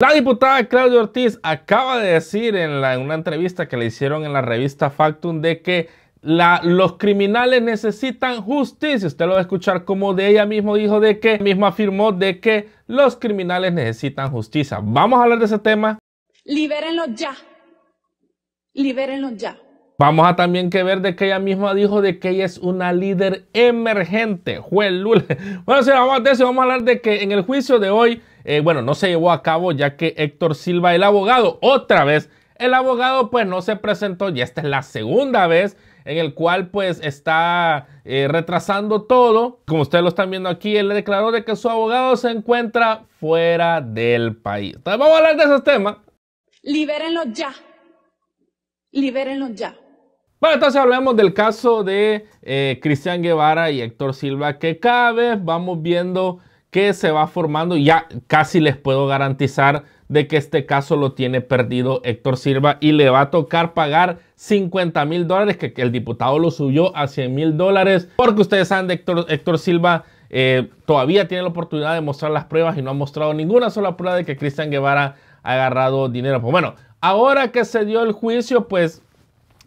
La diputada Claudia Ortiz acaba de decir en, una entrevista que le hicieron en la revista Factum de que los criminales necesitan justicia. Usted lo va a escuchar como de ella mismo dijo de que, misma afirmó de que los criminales necesitan justicia. Vamos a hablar de ese tema. Libérenlo ya. Libérenlo ya. Vamos a también que ver de que ella misma dijo de que ella es una líder emergente. Bueno, si vamos a eso, vamos a hablar de que en el juicio de hoy eh, bueno, no se llevó a cabo ya que Héctor Silva, el abogado, otra vez, el abogado pues no se presentó y esta es la segunda vez en el cual pues está eh, retrasando todo. Como ustedes lo están viendo aquí, él declaró de que su abogado se encuentra fuera del país. Entonces vamos a hablar de esos temas. Libérenlo ya. Libérenlo ya. Bueno, entonces hablemos del caso de eh, Cristian Guevara y Héctor Silva, que cada vez vamos viendo que se va formando. Ya casi les puedo garantizar de que este caso lo tiene perdido Héctor Silva y le va a tocar pagar 50 mil dólares, que, el diputado lo subió a 100 mil dólares, porque ustedes saben de Héctor, Silva. Eh, todavía tiene la oportunidad de mostrar las pruebas y no ha mostrado ninguna sola prueba de que Cristian Guevara ha agarrado dinero. Pues bueno, ahora que se dio el juicio, pues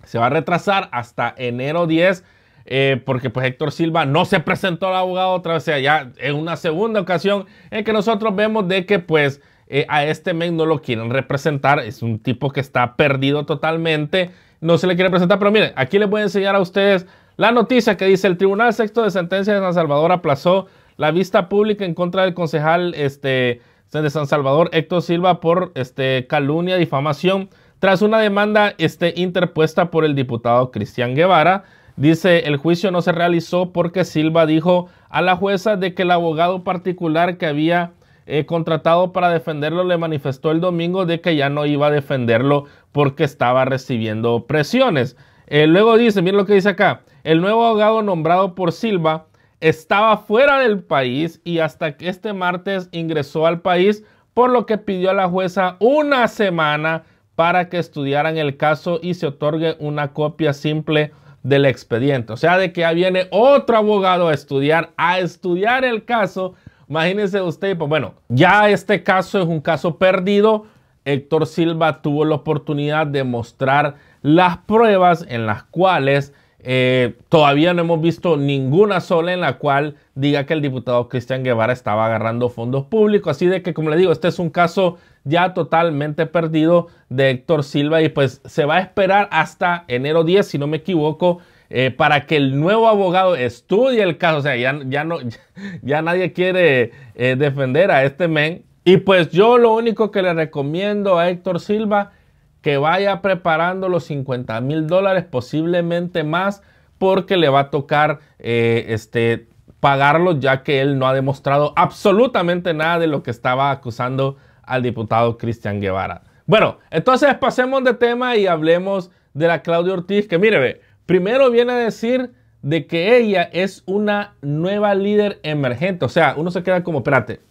se va a retrasar hasta enero 10 eh, porque pues Héctor Silva no se presentó al abogado otra vez, o sea, ya en una segunda ocasión en que nosotros vemos de que pues eh, a este men no lo quieren representar, es un tipo que está perdido totalmente, no se le quiere presentar, pero miren, aquí les voy a enseñar a ustedes la noticia que dice el Tribunal Sexto de Sentencia de San Salvador aplazó la vista pública en contra del concejal este, de San Salvador Héctor Silva por este, calumnia, difamación, tras una demanda este, interpuesta por el diputado Cristian Guevara Dice, el juicio no se realizó porque Silva dijo a la jueza de que el abogado particular que había eh, contratado para defenderlo le manifestó el domingo de que ya no iba a defenderlo porque estaba recibiendo presiones. Eh, luego dice, miren lo que dice acá, el nuevo abogado nombrado por Silva estaba fuera del país y hasta que este martes ingresó al país, por lo que pidió a la jueza una semana para que estudiaran el caso y se otorgue una copia simple del expediente. O sea, de que ya viene otro abogado a estudiar, a estudiar el caso. Imagínense usted, pues bueno, ya este caso es un caso perdido. Héctor Silva tuvo la oportunidad de mostrar las pruebas en las cuales eh, todavía no hemos visto ninguna sola en la cual diga que el diputado Cristian Guevara estaba agarrando fondos públicos. Así de que, como le digo, este es un caso ya totalmente perdido de Héctor Silva y pues se va a esperar hasta enero 10, si no me equivoco, eh, para que el nuevo abogado estudie el caso. O sea, ya, no, ya, nadie quiere eh, defender a este men. Y pues yo lo único que le recomiendo a Héctor Silva, que vaya preparando los 50 mil dólares, posiblemente más, porque le va a tocar eh, este, pagarlo, ya que él no ha demostrado absolutamente nada de lo que estaba acusando al diputado Cristian Guevara. Bueno, entonces pasemos de tema y hablemos de la Claudia Ortiz, que mire, primero viene a decir de que ella es una nueva líder emergente. O sea, uno se queda como, espérate,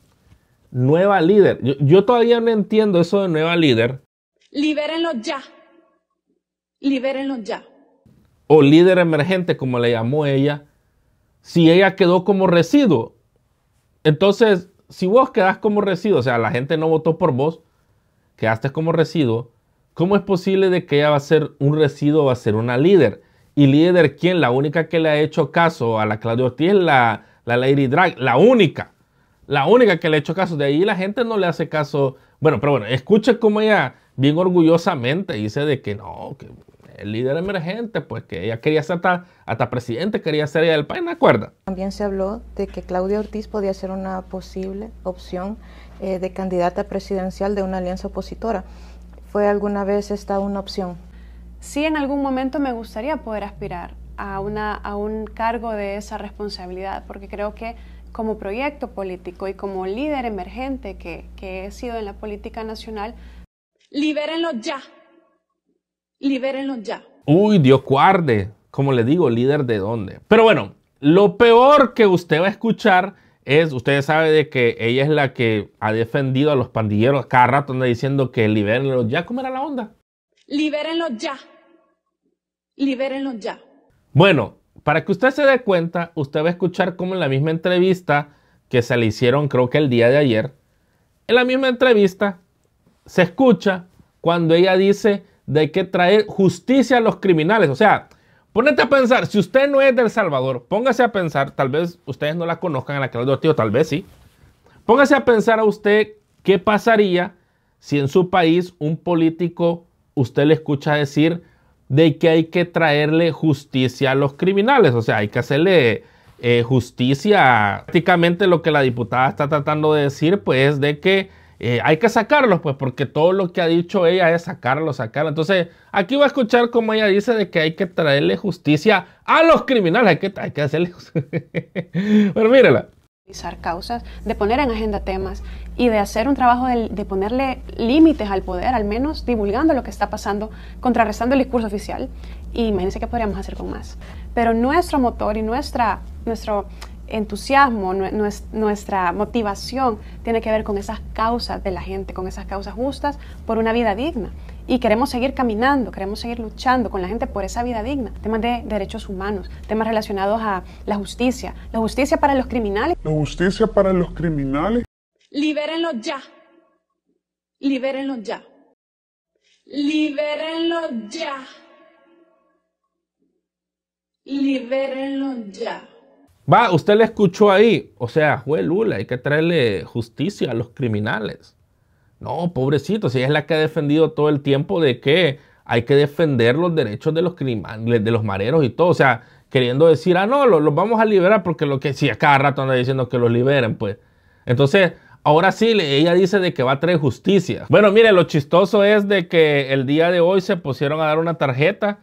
nueva líder. Yo, todavía no entiendo eso de nueva líder. Libérenlo ya. Libérenlo ya. O líder emergente, como le llamó ella, si ella quedó como residuo. Entonces, si vos quedás como residuo, o sea, la gente no votó por vos, quedaste como residuo, ¿cómo es posible de que ella va a ser un residuo, va a ser una líder? Y líder, ¿quién? La única que le ha hecho caso a la Claudia Ortiz es la, la Lady Drag, la única, la única que le ha hecho caso. De ahí la gente no le hace caso. Bueno, pero bueno, escuche cómo ella bien orgullosamente dice de que no, que el líder emergente, pues que ella quería ser hasta, hasta presidente, quería ser ella del país, ¿me acuerda? También se habló de que Claudia Ortiz podía ser una posible opción eh, de candidata presidencial de una alianza opositora. ¿Fue alguna vez esta una opción? Sí, en algún momento me gustaría poder aspirar a, una, a un cargo de esa responsabilidad, porque creo que como proyecto político y como líder emergente que, que he sido en la política nacional. Libérenlo ya. Libérenlos ya. Uy, Dios guarde. Como le digo, líder de dónde. Pero bueno, lo peor que usted va a escuchar es, usted sabe de que ella es la que ha defendido a los pandilleros. Cada rato anda diciendo que libérenlos ya. ¿Cómo era la onda? Libérenlos ya. Libérenlos ya. Bueno, para que usted se dé cuenta, usted va a escuchar como en la misma entrevista que se le hicieron creo que el día de ayer, en la misma entrevista se escucha cuando ella dice de que traer justicia a los criminales. O sea, ponete a pensar, si usted no es de El Salvador, póngase a pensar, tal vez ustedes no la conozcan a la de tal vez sí. Póngase a pensar a usted qué pasaría si en su país un político usted le escucha decir de que hay que traerle justicia a los criminales, o sea, hay que hacerle eh, justicia. Prácticamente lo que la diputada está tratando de decir, pues, de que eh, hay que sacarlos, pues, porque todo lo que ha dicho ella es sacarlo, sacarlos. Entonces, aquí va a escuchar cómo ella dice de que hay que traerle justicia a los criminales, hay que, hay que hacerle Pero mírala. causas, de poner en agenda temas y de hacer un trabajo de, de ponerle límites al poder, al menos divulgando lo que está pasando, contrarrestando el discurso oficial. Y imagínense qué podríamos hacer con más. Pero nuestro motor y nuestra, nuestro entusiasmo, nuestra motivación tiene que ver con esas causas de la gente, con esas causas justas por una vida digna. Y queremos seguir caminando, queremos seguir luchando con la gente por esa vida digna. Temas de derechos humanos, temas relacionados a la justicia, la justicia para los criminales. La justicia para los criminales. Libérenlos ya. Libérenlos ya. Libérenlos ya. Libérenlos ya. Va, usted le escuchó ahí. O sea, fue Lula, hay que traerle justicia a los criminales. No, pobrecito, si es la que ha defendido todo el tiempo de que hay que defender los derechos de los criminales, de los mareros y todo. O sea, queriendo decir, ah, no, los, vamos a liberar porque lo que si a cada rato anda diciendo que los liberen, pues. Entonces, ahora sí, ella dice de que va a traer justicia. Bueno, mire, lo chistoso es de que el día de hoy se pusieron a dar una tarjeta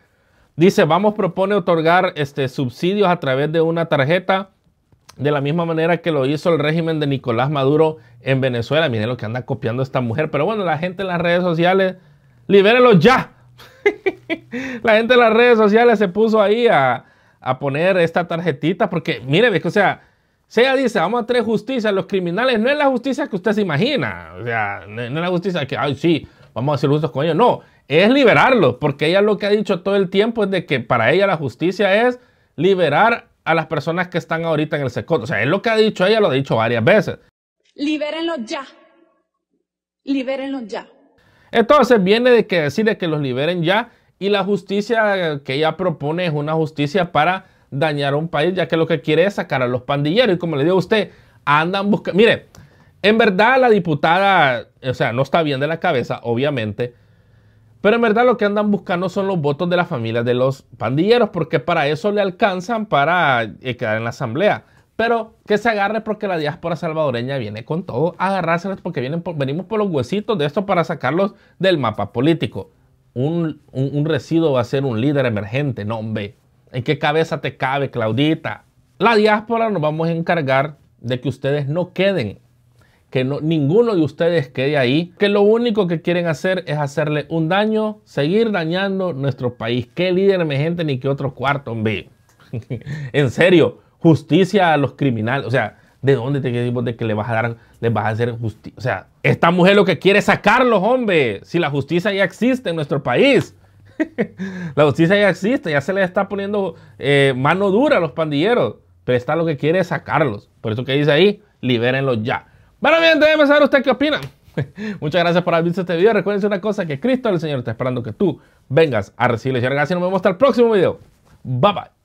Dice, vamos propone otorgar este, subsidios a través de una tarjeta de la misma manera que lo hizo el régimen de Nicolás Maduro en Venezuela. Miren lo que anda copiando esta mujer. Pero bueno, la gente en las redes sociales, libérenlo ya. la gente en las redes sociales se puso ahí a, poner esta tarjetita porque, mire, o sea, si ella dice, vamos a traer justicia a los criminales, no es la justicia que usted se imagina. O sea, no es la justicia que, ay, sí, vamos a hacer justos con ellos. No, es liberarlos, porque ella lo que ha dicho todo el tiempo es de que para ella la justicia es liberar a las personas que están ahorita en el secuestro, O sea, es lo que ha dicho ella, lo ha dicho varias veces. Libérenlos ya. Libérenlos ya. Entonces viene de que decirle que los liberen ya y la justicia que ella propone es una justicia para dañar a un país, ya que lo que quiere es sacar a los pandilleros. Y como le digo a usted, andan buscando... Mire, en verdad la diputada, o sea, no está bien de la cabeza, obviamente pero en verdad lo que andan buscando son los votos de la familia de los pandilleros, porque para eso le alcanzan para eh, quedar en la asamblea. Pero que se agarre porque la diáspora salvadoreña viene con todo. Agarrárselos porque venimos por los huesitos de esto para sacarlos del mapa político. Un, residuo va a ser un líder emergente. No, hombre. ¿En qué cabeza te cabe, Claudita? La diáspora nos vamos a encargar de que ustedes no queden que ninguno de ustedes quede ahí, que lo único que quieren hacer es hacerle un daño, seguir dañando nuestro país. Qué líder me gente ni que otro cuarto, hombre. en serio, justicia a los criminales. O sea, ¿de dónde te quedas de que le vas a dar, le vas a hacer justicia? O sea, esta mujer lo que quiere es sacarlos, hombre. Si la justicia ya existe en nuestro país. la justicia ya existe, ya se le está poniendo eh, mano dura a los pandilleros. Pero está lo que quiere es sacarlos. Por eso que dice ahí, libérenlos ya. Bueno, bien, déjeme saber usted qué opina. Muchas gracias por haber visto este video. Recuerden una cosa, que Cristo el Señor está esperando que tú vengas a recibirle. Y nos vemos hasta el próximo video. Bye bye.